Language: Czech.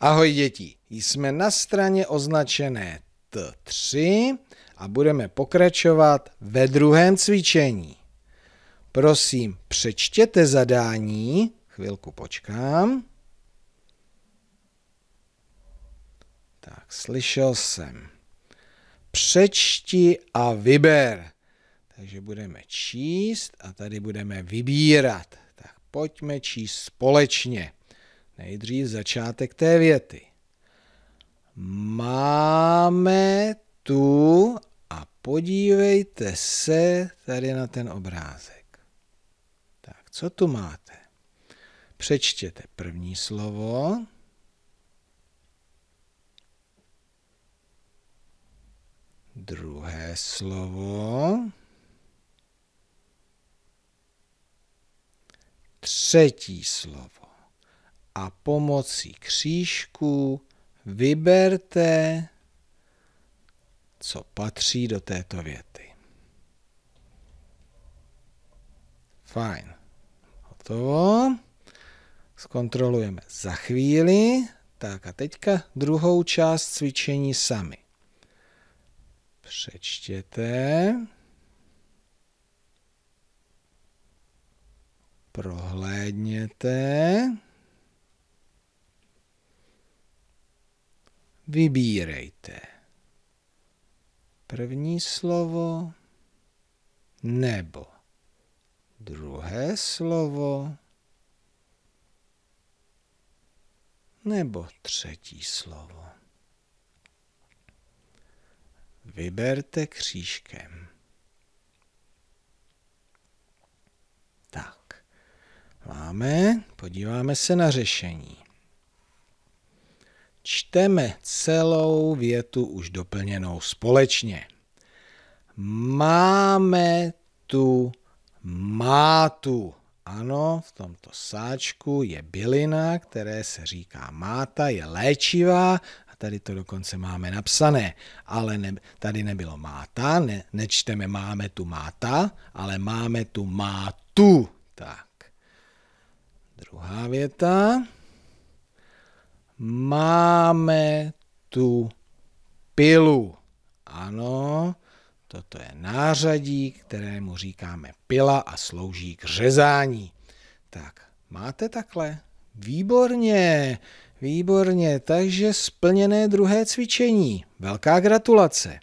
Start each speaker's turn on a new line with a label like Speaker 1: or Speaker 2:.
Speaker 1: Ahoj děti, jsme na straně označené T3 a budeme pokračovat ve druhém cvičení. Prosím, přečtěte zadání. Chvilku počkám. Tak, slyšel jsem. Přečti a vyber. Takže budeme číst a tady budeme vybírat. Tak pojďme číst společně. Nejdřív začátek té věty. Máme tu a podívejte se tady na ten obrázek. Tak, co tu máte? Přečtěte první slovo. Druhé slovo. Třetí slovo a pomocí křížku vyberte, co patří do této věty. Fajn. Hotovo. Zkontrolujeme za chvíli. Tak a teďka druhou část cvičení sami. Přečtěte. Prohlédněte. Vybírejte. První slovo nebo. Druhé slovo nebo třetí slovo. Vyberte křížkem. Tak, máme, podíváme se na řešení čteme celou větu už doplněnou společně. Máme tu mátu. Ano, v tomto sáčku je bylina, které se říká máta, je léčivá a tady to dokonce máme napsané, ale ne, tady nebylo máta, ne, nečteme máme tu máta, ale máme tu mátu. Tak, druhá věta máme tu pilu. Ano, toto je nářadí, kterému říkáme pila a slouží k řezání. Tak, máte takhle? Výborně, výborně, takže splněné druhé cvičení. Velká gratulace.